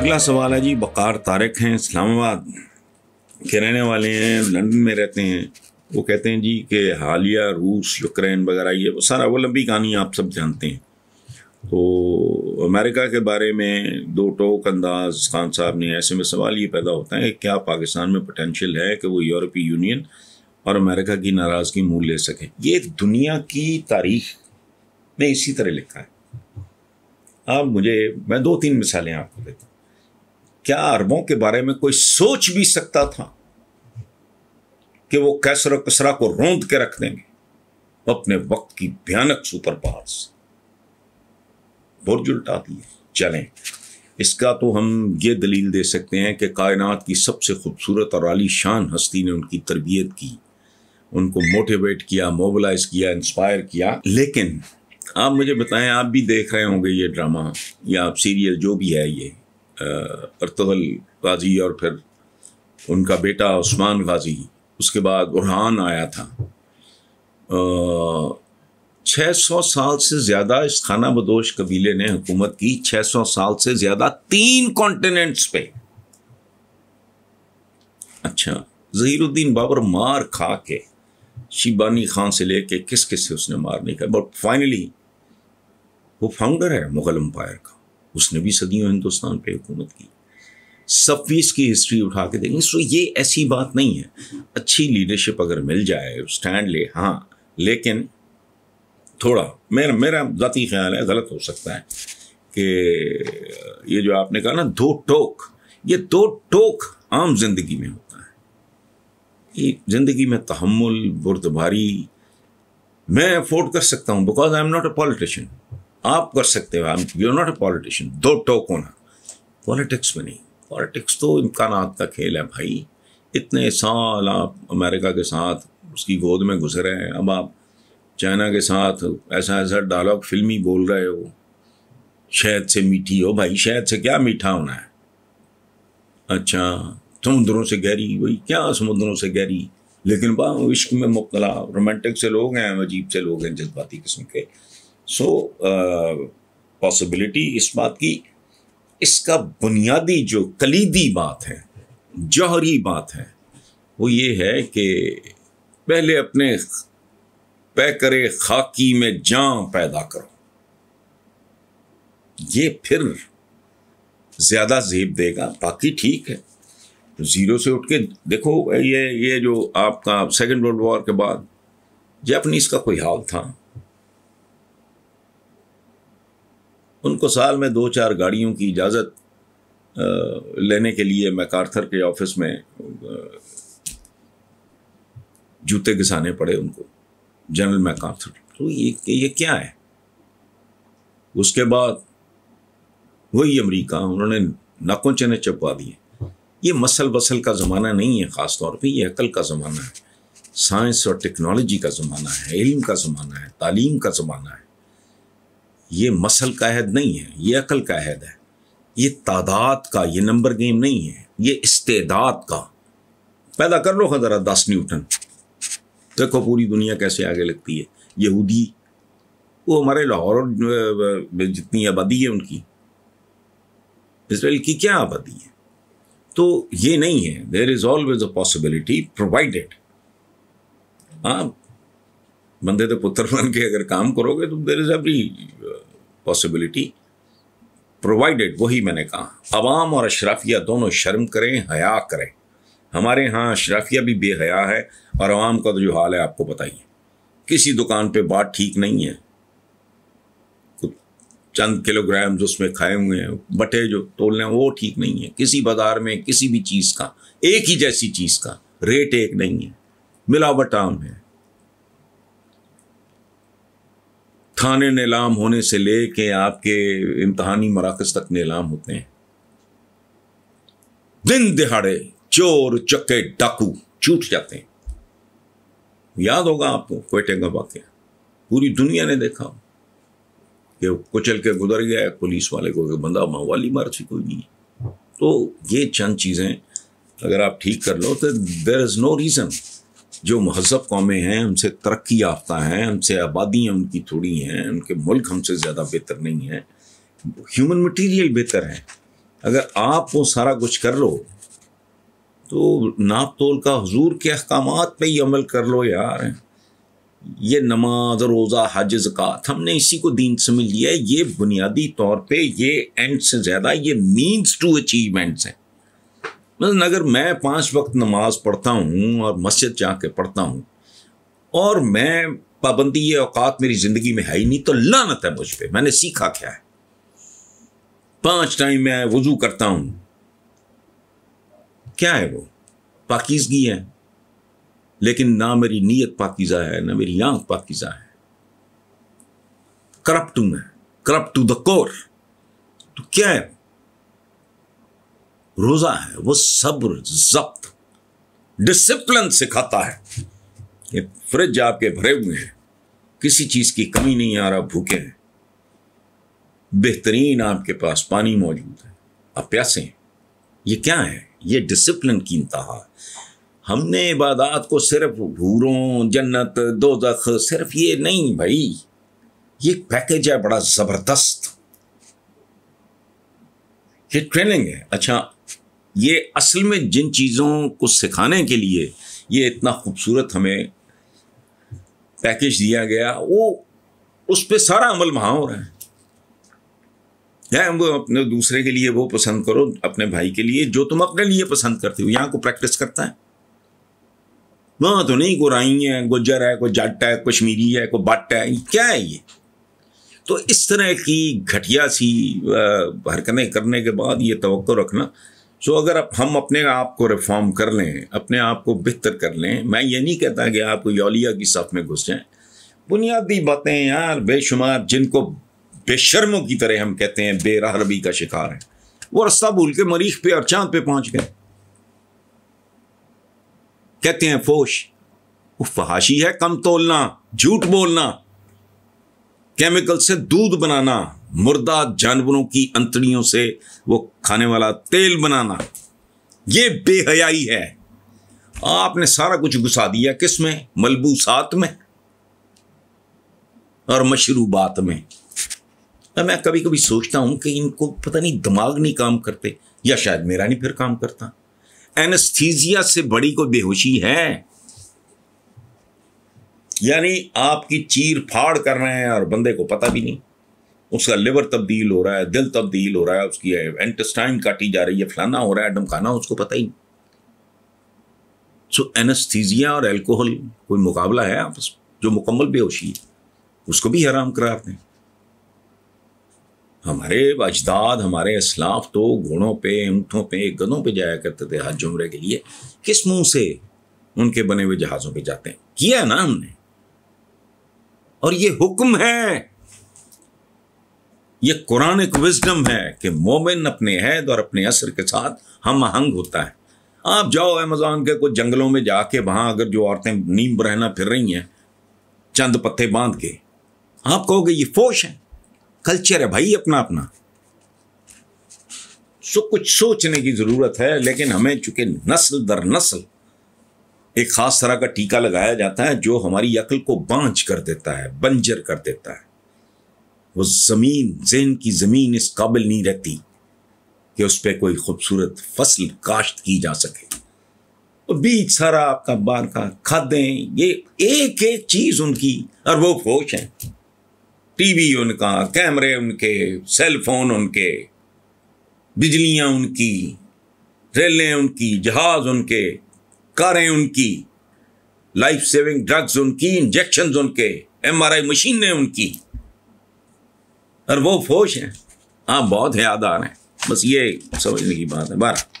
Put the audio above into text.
अगला सवाल है जी बकार तारक हैं इस्लामाबाद के रहने वाले हैं लंदन में रहते हैं वो कहते हैं जी कि हालिया रूस यूक्रेन वगैरह ये सारा वो लंबी कहानी आप सब जानते हैं तो अमेरिका के बारे में दो टोक अंदाज खान साहब ने ऐसे में सवाल ये पैदा होता है कि क्या पाकिस्तान में पोटेंशियल है कि वो यूरोपीय यूनियन और अमेरिका की नाराज़गी मूल ले सकें ये दुनिया की तारीख में इसी तरह लिखा है आप मुझे मैं दो तीन मिसालें आपको देता हूँ क्या अरबों के बारे में कोई सोच भी सकता था कि वो कैसर कसरा को रोंद के रख देंगे अपने वक्त की भयानक सुपर पावर से बुर्ज उल्टा दिए चलें इसका तो हम ये दलील दे सकते हैं कि कायनात की सबसे खूबसूरत और आली शान हस्ती ने उनकी तरबियत की उनको मोटिवेट किया मोबलाइज किया इंस्पायर किया लेकिन आप मुझे बताएं आप भी देख रहे होंगे ये ड्रामा या आप सीरियल जो भी है ये अरतगल गाजी और फिर उनका बेटा उस्मान गाजी उसके बाद उरहान आया था छः सौ साल से ज़्यादा इस खाना बदोश कबीले ने हुकूमत की छः सौ साल से ज़्यादा तीन कॉन्टिनेंट्स पे अच्छा जहीरुद्दीन बाबर मार खा के शिबानी खान से लेके किस किस से उसने मार नहीं खाया बट फाइनली वो फाउंडर है मुगल अम्पायर का उसने भी सदियों हिंदुस्तान पे हुकूमत की सफीस की हिस्ट्री उठा के देखें सो ये ऐसी बात नहीं है अच्छी लीडरशिप अगर मिल जाए स्टैंड ले हाँ लेकिन थोड़ा मेरा मेरा ज़ाती ख्याल है गलत हो सकता है कि ये जो आपने कहा ना दो टोक ये दो टोक आम जिंदगी में होता है ये जिंदगी में तहमुल बुरदबारी मैं अफोर्ड कर सकता हूँ because I am not a politician आप कर सकते हो I you not a politician दो टोक होना पॉलिटिक्स में नहीं पॉलिटिक्स तो इम्कान का खेल है भाई इतने साल आप अमेरिका के साथ उसकी गोद में घुस रहे हैं अब आप चाइना के साथ ऐसा ऐसा डायलॉग फिल्मी बोल रहे हो शहद से मीठी हो भाई शहद से क्या मीठा होना है अच्छा समुद्रों से गहरी वही क्या समुद्रों से गहरी लेकिन वाह इश्क में मुबतला रोमांटिक से लोग हैं अजीब से लोग हैं जज्बाती किस्म के सो पॉसिबिलिटी uh, इस बात की इसका बुनियादी जो कलीदी बात है जौहरी बात है वो ये है कि पहले अपने पै करे खाकी में जहाँ पैदा करो ये फिर ज़्यादा जेब देगा बाकी ठीक है ज़ीरो से उठ के देखो ये ये जो आपका सेकेंड वर्ल्ड वॉर के बाद जैपनीज का कोई हाल था उनको साल में दो चार गाड़ियों की इजाज़त लेने के लिए मैकार्थर के ऑफिस में जूते घिसाने पड़े उनको जनरल मैकार्थर तो ये ये क्या है उसके बाद वही अमेरिका उन्होंने नाकों चने चपवा दिए ये मसल बसल का ज़माना नहीं है ख़ास तौर पे ये अकल का ज़माना है साइंस और टेक्नोलॉजी का ज़माना है इल्म का ज़माना है तालीम का ज़माना है ये मसल का अहद नहीं है ये अकल का अहद है ये तादाद का ये नंबर गेम नहीं है ये इस्तेदाद का पैदा कर लो ज़रा दस न्यूटन देखो पूरी दुनिया कैसे आगे लगती है यहूदी वो हमारे लाहौर जितनी आबादी है उनकी इसराइल की क्या आबादी है तो ये नहीं है there is always a possibility provided हाँ बंदे तो पुत्र बन के अगर काम करोगे तो there is every possibility provided वही मैंने कहा आवाम और अशराफिया दोनों शर्म करें हया करें हमारे यहाँ अशराफिया भी बेहया है और आवाम का तो जो हाल है आपको पता ही है किसी दुकान पे बात ठीक नहीं है कुछ चंद किलोग्राम जो उसमें खाए हुए हैं बटे जो तोलने वो ठीक नहीं है किसी बाजार में किसी भी चीज़ का एक ही जैसी चीज़ का रेट एक नहीं है मिलावट आम है थाने नीलाम होने से ले के आपके इम्तहानी मराकज तक नीलाम होते हैं दिन दिहाड़े चोर चक्के डाकू छूट जाते हैं याद होगा आपको कोयटे का वाक्य पूरी दुनिया ने देखा कि कुचल के गुजर गया पुलिस वाले को बंदा माहवाली मार थी कोई नहीं तो ये चंद चीज़ें अगर आप ठीक कर लो तो देर इज़ नो रीज़न जो महजब कौमें हैं उनसे तरक्की याफ्ता हैं उनसे आबादियाँ उनकी थोड़ी हैं उनके मुल्क हमसे ज़्यादा बेहतर नहीं हैं ह्यूमन मटीरियल बेहतर है अगर आप वो सारा कुछ कर लो तो नाप तोल का हजूर के अहकाम पर ही अमल कर लो यार ये नमाज रोज़ा हज ज़क़ात हमने इसी को दीन समझ लिया है ये बुनियादी तौर पर ये एंड से ज़्यादा ये मीन्स टू अचीवमेंट्स हैं मतलब अगर मैं पांच वक्त नमाज पढ़ता हूँ और मस्जिद जा के पढ़ता हूँ और मैं पाबंदी ये औकात मेरी ज़िंदगी में है ही नहीं तो लानत है मुझ पर मैंने सीखा क्या है पांच टाइम मैं वजू करता हूँ क्या है वो पाकिजगी है लेकिन ना मेरी नीयत पाकिजा है ना मेरी आंख पाकिजा है करप्ट हूं मैं करप्ट टू द कोर तो क्या है रोज़ा है वो सब्र जब्त डिसिप्लिन सिखाता है ये फ्रिज आपके भरे हुए हैं किसी चीज़ की कमी नहीं आ रहा भूखे हैं बेहतरीन आपके पास पानी मौजूद है आप प्यासे हैं ये क्या है ये डिसिप्लिन की इंतहा हमने इबादात को सिर्फ भूरों जन्नत दो सिर्फ ये नहीं भाई ये पैकेज है बड़ा ज़बरदस्त ये ट्रेनिंग है अच्छा ये असल में जिन चीज़ों को सिखाने के लिए ये इतना खूबसूरत हमें पैकेज दिया गया वो उस पर सारा अमल वहाँ हो रहा है या हम अपने दूसरे के लिए वो पसंद करो अपने भाई के लिए जो तुम अपने लिए पसंद करते हो यहाँ को प्रैक्टिस करता है वहाँ तो नहीं को राई है गुजर है कोई जट है कश्मीरी है कोई बाटा है क्या है ये तो इस तरह की घटिया सी हरकतें करने के बाद ये तो रखना सो अगर आप हम अपने आप को रिफॉर्म कर लें अपने आप को बेहतर कर लें मैं ये नहीं कहता कि आप यौलिया की सफ में घुस जाएं बुनियादी बातें यार बेशुमार जिनको बेशर्मों की तरह हम कहते हैं बेरहरबी का शिकार है वो रास्ता भूल के मरीख पे और चांद पे पहुंच गए कहते हैं फोश वो फहाशी है कम तोलना झूठ बोलना केमिकल से दूध बनाना मुर्दा जानवरों की अंतड़ियों से वो खाने वाला तेल बनाना ये बेहयाई है आपने सारा कुछ घुसा दिया किस में मलबूसात में और मशरूबात में मैं कभी कभी सोचता हूं कि इनको पता नहीं दिमाग नहीं काम करते या शायद मेरा नहीं फिर काम करता एनेस्थीजिया से बड़ी कोई बेहोशी है यानी आपकी चीर फाड़ कर रहे हैं और बंदे को पता भी नहीं उसका लिवर तब्दील हो रहा है दिल तब्दील हो रहा है उसकी एंटेस्टाइन काटी जा रही है फलाना हो रहा है डमकाना उसको पता ही नहीं सो एनस्थीजिया और एल्कोहल कोई मुकाबला है आपस जो मुकम्मल बेहोशी है उसको भी हराम करा आपने हमारे अजदाद हमारे असलाफ तो घोड़ों पे ऊँटों पे गदों पे जाया करते थे हज उम्र के लिए किस मुंह से उनके बने हुए जहाज़ों पे जाते हैं किया है ना हमने और ये हुक्म है ये कुरान एक विजडम है कि मोमिन अपने हैद और अपने असर के साथ हम आहंग होता है आप जाओ अमेजोन के कुछ जंगलों में जाके वहां अगर जो औरतें नीम रहना फिर रही हैं चंद पत्ते बांध के आप कहोगे ये फोश है कल्चर है भाई अपना अपना सो कुछ सोचने की जरूरत है लेकिन हमें चूंकि नस्ल दर नस्ल एक खास तरह का टीका लगाया जाता है जो हमारी अकल को बांझ कर देता है बंजर कर देता है वो ज़मीन जेन की ज़मीन इस काबिल नहीं रहती कि उस पर कोई खूबसूरत फसल काश्त की जा सके और बीज सारा आपका बार का खादें ये एक एक चीज़ उनकी और वो खोश है टीवी उनका कैमरे उनके सेलफोन उनके बिजलियाँ उनकी रेलें उनकी जहाज़ उनके कारें उनकी लाइफ सेविंग ड्रग्स उनकी इंजेक्शन उनके एमआरआई मशीनें उनकी और वो फोश हैं हाँ बहुत याद आ रहे हैं बस ये समझने की बात है बारह